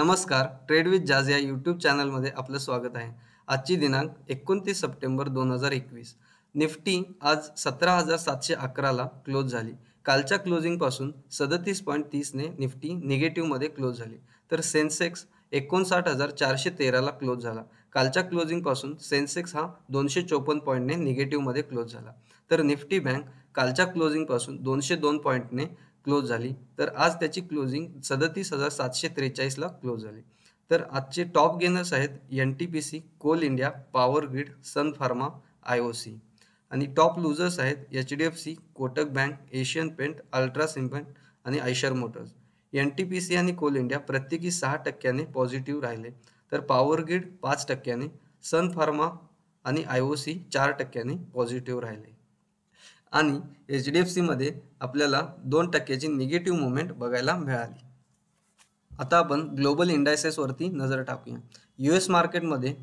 नमस्कार trade with जाज या यूट्यूब चॅनलमध्ये आपलं स्वागत आहे आजची दिनांक एकोणतीस सप्टेंबर दोन हजार एकवीस निफ्टी आज सतरा हजार सातशे अकराला क्लोज झाली कालच्या क्लोजिंगपासून सदतीस पॉईंट तीसने निफ्टी निगेटिव्हमध्ये क्लोज झाली तर सेन्सेक्स एकोणसाठ हजार चारशे तेराला क्लोज झाला कालच्या क्लोजिंगपासून सेन्सेक्स हा दोनशे चोपन्न पॉईंटने निगेटिव्हमध्ये क्लोज झाला तर निफ्टी बँक कालच्या क्लोजिंगपासून दोनशे दोन पॉईंटने क्लोज झाली तर आज त्याची क्लोजिंग सदतीस हजार सातशे त्रेचाळीसला क्लोज झाली तर आजचे टॉप गेनर्स आहेत N T P C Coal India Power Grid Sun Pharma I O C आणि टॉप लूजर्स आहेत H D F C Kotak bank Asian paint ultra cement आणि Eicher motors N T P C आणि Coal India प्रत्येकी सहा टक्क्याने positive राहिले तर power Grid पाच टक्क्याने सन फार्मा आणि आय ओ सी चार टक्क्याने पॉझिटिव्ह राहिले आणि एच डी एफ सीमध्ये आपल्याला दोन टक्क्याची निगेटिव्ह मुवमेंट बघायला मिळाली आता आपण ग्लोबल इंडायसेसवरती नजर टाकूया यू एस मार्केटमध्ये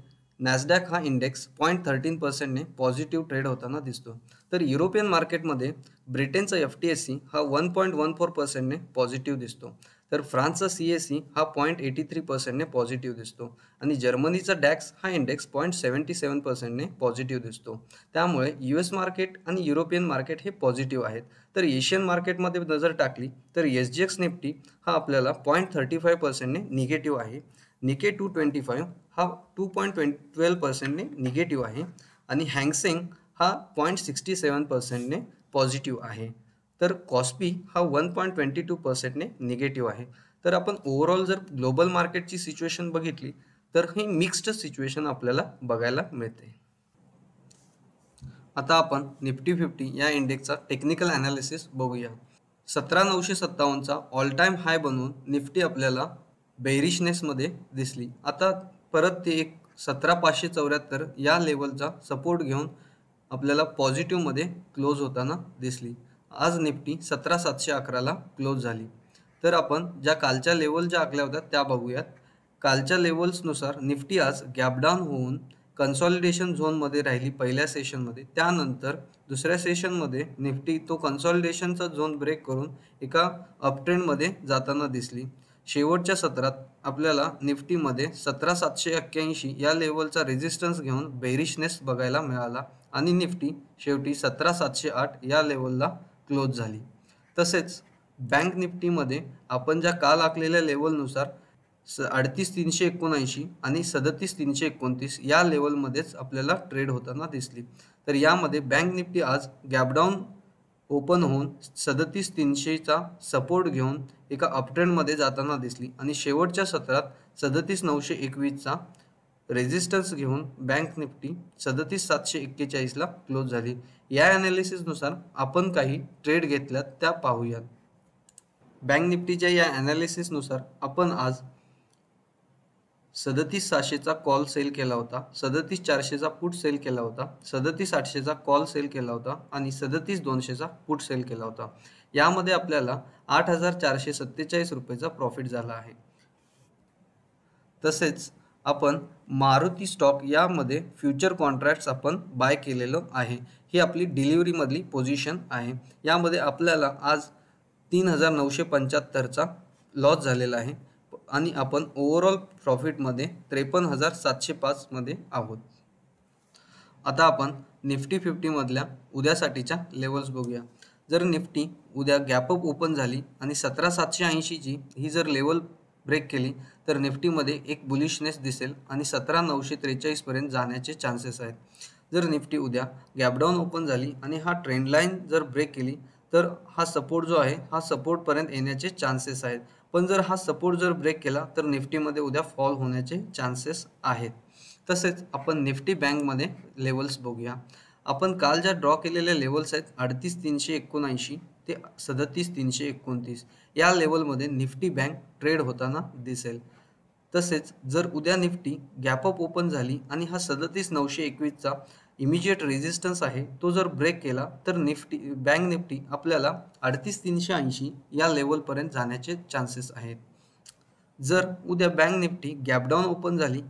नॅसडॅक हा index point thirteen percent positive trade होताना दिसतो तर युरोपियन मार्केटमध्ये ब्रिटेनचा एफ टी एस सी हा one point one four percent positive दिसतो तर फ्रान्सचा सी एस सी हा point eighty three percent positive दिसतो आणि जर्मनीचा डॅक्स हा index point seventy seven percent positive दिसतो त्यामुळे यू एस मार्केट आणि युरोपियन मार्केट हे पॉझिटिव्ह आहेत तर एशियन मार्केटमध्ये नजर टाकली तर एस जी एक्स निफ्टी हा आपल्याला point thirty five percent negative आहे निके टू ट्वेंटी फाईव्ह हा two point twenty twelve percent negative आहे आणि हँगसेंग हा point sixty seven percent positive आहे तर कॉस्पी हा one point twenty two percent negative आहे तर आपण ओव्हरऑल जर ग्लोबल मार्केटची सिच्युएशन बघितली तर ही मिक्स्ड सिच्युएशन आपल्याला बघायला मिळते आता आपण निफ्टी फिफ्टी या इंडेक्सचा टेक्निकल अनालिसिस बघूया सतरा नऊशे सत्तावन्नचा ऑल टाईम हाय बनवून निफ्टी आपल्याला बेरिशनेसमध्ये दिसली आता परत ते एक सतरा पाचशे चौऱ्याहत्तर या लेवलचा सपोर्ट घेऊन आपल्याला पॉझिटिव्हमध्ये क्लोज होताना दिसली आज निफ्टी सतरा सातशे अकराला क्लोज झाली तर आपण ज्या कालच्या लेवल ज्या आखल्या होत्या त्या बघूयात कालच्या लेवल्सनुसार निफ्टी आज गॅपडाऊन होऊन कन्सॉलिडेशन झोनमध्ये राहिली पहिल्या सेशनमध्ये त्यानंतर दुसऱ्या सेशनमध्ये निफ्टी तो कन्सॉलिडेशनचा झोन ब्रेक करून एका अपट्रेंडमध्ये जाताना दिसली शेवटच्या सत्रात आपल्याला निफ्टीमध्ये सतरा सातशे एक्क्याऐंशी या लेवलचा रेजिस्टन्स घेऊन बेरिशनेस बघायला मिळाला आणि निफ्टी शेवटी सतरा सातशे आठ या लेवलला क्लोज झाली तसेच बँक निफ्टीमध्ये आपण ज्या काल आखलेल्या लेवलनुसार स अडतीस तीनशे एकोणऐंशी आणि सदतीस तीनशे एकोणतीस या लेवलमध्येच आपल्याला ट्रेड होताना दिसली तर यामध्ये बँक निफ्टी आज गॅपडाऊन ओपन होऊन सदतीस तीनशेचा सपोर्ट घेऊन एका अपट्रेंडमध्ये जाताना दिसली आणि शेवटच्या सत्रात सदतीस नऊशे एकवीसचा रेजिस्टन्स घेऊन बँक निफ्टी सदतीस सातशे ला क्लोज झाली या नुसार आपण काही ट्रेड घेतल्यात त्या पाहूया बँक निफ्टीच्या या नुसार आपण आज सदतीस सातशेचा कॉल सेल केला होता सदतीस चारशेचा पुट सेल केला होता सदतीस आठशेचा कॉल सेल केला होता आणि सदतीस दोनशेचा पुट सेल केला होता यामध्ये आपल्याला आठ हजार चारशे सत्तेचाळीस रुपयेचा प्रॉफिट झाला आहे तसेच आपण मारुती स्टॉक यामध्ये फ्युचर कॉन्ट्रॅक्ट्स आपण बाय केलेलं आहे ही आपली डिलिव्हरीमधली पोझिशन आहे यामध्ये आपल्याला आज तीन हजार नऊशे पंच्याहत्तरचा लॉस झालेला आहे आणि आपण ओव्हरऑल प्रॉफिटमध्ये त्रेपन्न हजार सातशे पाचमध्ये आहोत आता आपण निफ्टी फिफ्टीमधल्या उद्यासाठीच्या लेवल्स बघूया जर निफ्टी उद्या गॅपअप ओपन झाली आणि सतरा सातशे ऐंशीची ही जर लेवल ब्रेक केली तर निफ्टीमध्ये एक बुलिशनेस दिसेल आणि सतरा नऊशे त्रेचाळीसपर्यंत जाण्याचे चान्सेस आहेत जर निफ्टी उद्या गॅपडाऊन ओपन झाली आणि हा ट्रेंड लाईन जर ब्रेक केली तर हा सपोर्ट जो आहे हा सपोर्टपर्यंत येण्याचे चान्सेस आहेत पण जर हा सपोर्ट जर ब्रेक केला तर निफ्टीमध्ये उद्या फॉल होण्याचे चान्सेस आहेत तसेच आपण निफ्टी बँकमध्ये लेवल्स बघूया आपण काल ज्या ड्रॉ केलेल्या लेवल्स आहेत अडतीस तीनशे एकोणऐंशी ते सदतीस तीनशे एकोणतीस या लेवलमध्ये निफ्टी बँक ट्रेड होताना दिसेल तसेच जर उद्या निफ्टी गॅपअप ओपन झाली आणि हा सदतीस नऊशे एकवीसचा इमिजिएट रेजिस्टन्स आहे तो जर ब्रेक केला तर निफ्टी बँक निफ्टी आपल्याला अडतीस तीनशे ऐंशी या लेवलपर्यंत जाण्याचे चान्सेस आहेत जर उद्या बँक निफ्टी गॅपडाऊन ओपन झाली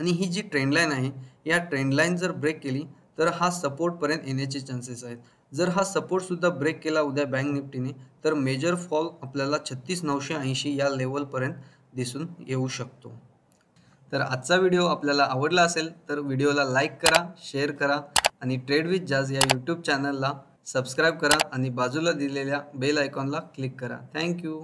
आणि ही जी ट्रेंडलाईन आहे या ट्रेंडलाईन जर ब्रेक केली तर हा सपोर्टपर्यंत येण्याचे चान्सेस आहेत जर हा सपोर्टसुद्धा ब्रेक केला उद्या बँक निफ्टीने तर मेजर फॉल आपल्याला छत्तीस नऊशे ऐंशी या लेवलपर्यंत दिसून येऊ शकतो तर आजचा व्हिडिओ आपल्याला आवडला असेल तर व्हिडिओला लाईक करा शेअर करा आणि ट्रेड विथ जाज या यूट्यूब चॅनलला सबस्क्राईब करा आणि बाजूला दिलेल्या बेल आयकॉनला क्लिक करा थँक्यू